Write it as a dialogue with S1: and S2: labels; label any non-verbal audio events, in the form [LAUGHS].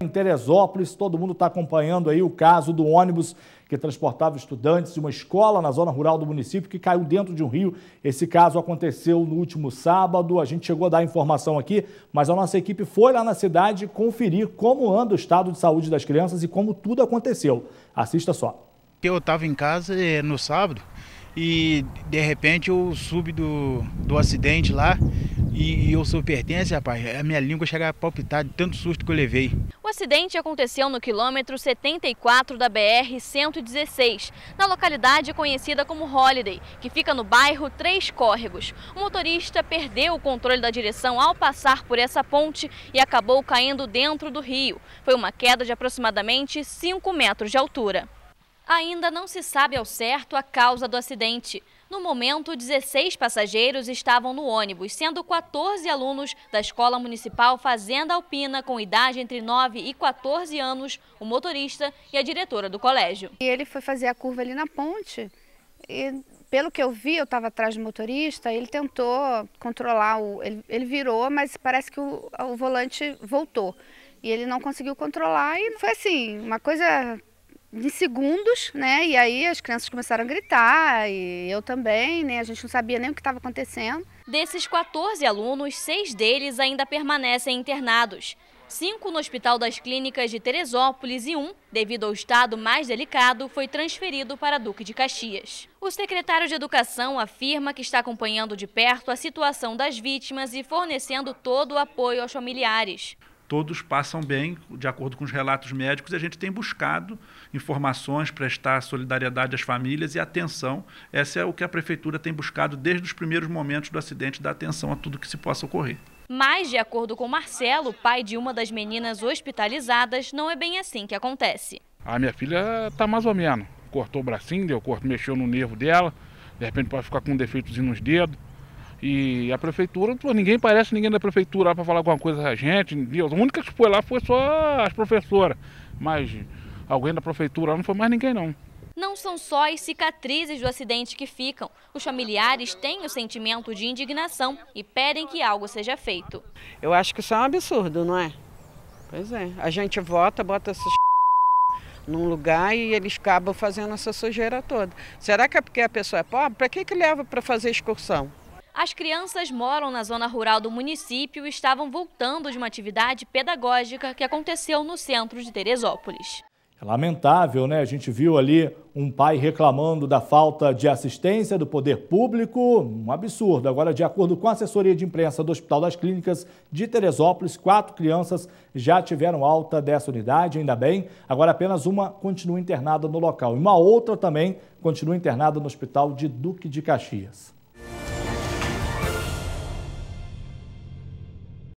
S1: Em Teresópolis, todo mundo está acompanhando aí o caso do ônibus que transportava estudantes de uma escola na zona rural do município que caiu dentro de um rio. Esse caso aconteceu no último sábado, a gente chegou a dar informação aqui, mas a nossa equipe foi lá na cidade conferir como anda o estado de saúde das crianças e como tudo aconteceu. Assista só. Eu estava em casa eh, no sábado e de repente eu subi do, do acidente lá e, e eu sou pertence, rapaz. A minha língua chegava a palpitar de tanto susto que eu levei.
S2: O acidente aconteceu no quilômetro 74 da BR-116, na localidade conhecida como Holiday, que fica no bairro Três Córregos. O motorista perdeu o controle da direção ao passar por essa ponte e acabou caindo dentro do rio. Foi uma queda de aproximadamente 5 metros de altura. Ainda não se sabe ao certo a causa do acidente. No momento, 16 passageiros estavam no ônibus, sendo 14 alunos da Escola Municipal Fazenda Alpina, com idade entre 9 e 14 anos, o motorista e a diretora do colégio. E ele foi fazer a curva ali na ponte e, pelo que eu vi, eu estava atrás do motorista, ele tentou controlar, o, ele, ele virou, mas parece que o, o volante voltou. E ele não conseguiu controlar e foi assim, uma coisa em segundos, né? E aí as crianças começaram a gritar e eu também, né? A gente não sabia nem o que estava acontecendo. Desses 14 alunos, seis deles ainda permanecem internados. Cinco no Hospital das Clínicas de Teresópolis e um, devido ao estado mais delicado, foi transferido para Duque de Caxias. O secretário de Educação afirma que está acompanhando de perto a situação das vítimas e fornecendo todo o apoio aos familiares
S1: todos passam bem, de acordo com os relatos médicos, e a gente tem buscado informações, prestar solidariedade às famílias e atenção. Essa é o que a prefeitura tem buscado desde os primeiros momentos do acidente, dar atenção a tudo que se possa ocorrer.
S2: Mas, de acordo com Marcelo, pai de uma das meninas hospitalizadas, não é bem assim que acontece.
S1: A minha filha está mais ou menos. Cortou o bracinho, deu corto, mexeu no nervo dela, de repente pode ficar com um defeitozinho nos dedos. E a prefeitura, pô, ninguém parece ninguém da prefeitura para falar alguma coisa a gente. A única que foi lá foi só as professoras. Mas alguém da prefeitura não foi mais ninguém não.
S2: Não são só as cicatrizes do acidente que ficam. Os familiares têm o sentimento de indignação e pedem que algo seja feito. Eu acho que isso é um absurdo, não é? Pois é. A gente vota, bota essas [LAUGHS] num lugar e eles acabam fazendo essa sujeira toda. Será que é porque a pessoa é pobre? Para que, que leva para fazer excursão? As crianças moram na zona rural do município e estavam voltando de uma atividade pedagógica que aconteceu no centro de Teresópolis.
S1: É lamentável, né? A gente viu ali um pai reclamando da falta de assistência do poder público, um absurdo. Agora, de acordo com a assessoria de imprensa do Hospital das Clínicas de Teresópolis, quatro crianças já tiveram alta dessa unidade, ainda bem. Agora, apenas uma continua internada no local e uma outra também continua internada no Hospital de Duque de Caxias.